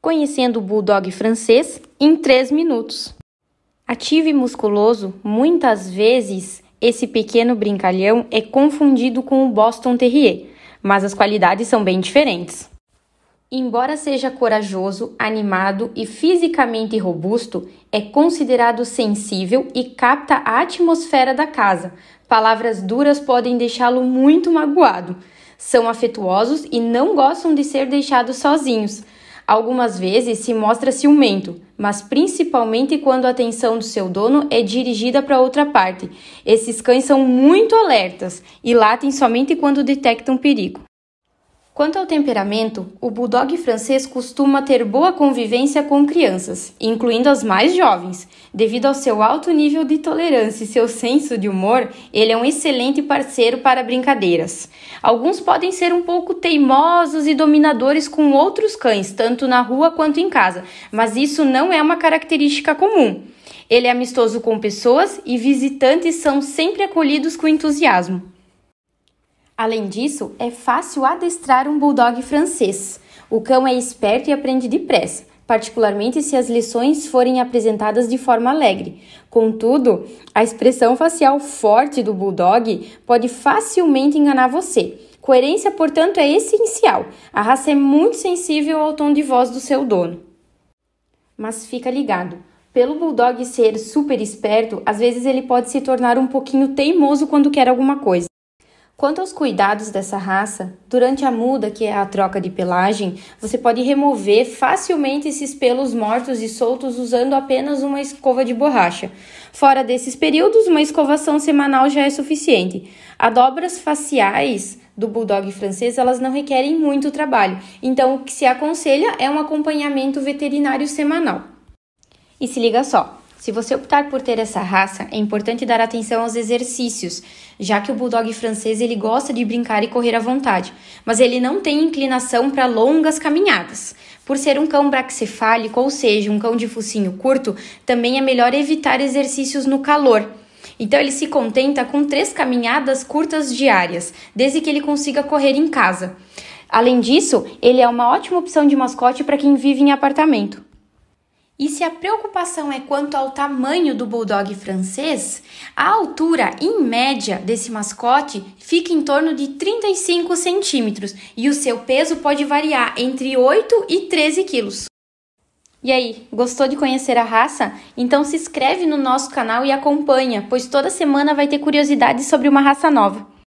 conhecendo o bulldog francês em 3 minutos. Ativo e musculoso, muitas vezes esse pequeno brincalhão é confundido com o Boston Terrier, mas as qualidades são bem diferentes. Embora seja corajoso, animado e fisicamente robusto, é considerado sensível e capta a atmosfera da casa. Palavras duras podem deixá-lo muito magoado. São afetuosos e não gostam de ser deixados sozinhos. Algumas vezes se mostra ciumento, mas principalmente quando a atenção do seu dono é dirigida para outra parte. Esses cães são muito alertas e latem somente quando detectam perigo. Quanto ao temperamento, o bulldog francês costuma ter boa convivência com crianças, incluindo as mais jovens. Devido ao seu alto nível de tolerância e seu senso de humor, ele é um excelente parceiro para brincadeiras. Alguns podem ser um pouco teimosos e dominadores com outros cães, tanto na rua quanto em casa, mas isso não é uma característica comum. Ele é amistoso com pessoas e visitantes são sempre acolhidos com entusiasmo. Além disso, é fácil adestrar um bulldog francês. O cão é esperto e aprende depressa, particularmente se as lições forem apresentadas de forma alegre. Contudo, a expressão facial forte do bulldog pode facilmente enganar você. Coerência, portanto, é essencial. A raça é muito sensível ao tom de voz do seu dono. Mas fica ligado. Pelo bulldog ser super esperto, às vezes ele pode se tornar um pouquinho teimoso quando quer alguma coisa. Quanto aos cuidados dessa raça, durante a muda, que é a troca de pelagem, você pode remover facilmente esses pelos mortos e soltos usando apenas uma escova de borracha. Fora desses períodos, uma escovação semanal já é suficiente. As dobras faciais do bulldog francês, elas não requerem muito trabalho. Então, o que se aconselha é um acompanhamento veterinário semanal. E se liga só, se você optar por ter essa raça, é importante dar atenção aos exercícios, já que o bulldog francês ele gosta de brincar e correr à vontade, mas ele não tem inclinação para longas caminhadas. Por ser um cão braxefálico, ou seja, um cão de focinho curto, também é melhor evitar exercícios no calor. Então ele se contenta com três caminhadas curtas diárias, desde que ele consiga correr em casa. Além disso, ele é uma ótima opção de mascote para quem vive em apartamento. E se a preocupação é quanto ao tamanho do bulldog francês, a altura em média desse mascote fica em torno de 35 centímetros e o seu peso pode variar entre 8 e 13 quilos. E aí, gostou de conhecer a raça? Então se inscreve no nosso canal e acompanha, pois toda semana vai ter curiosidades sobre uma raça nova.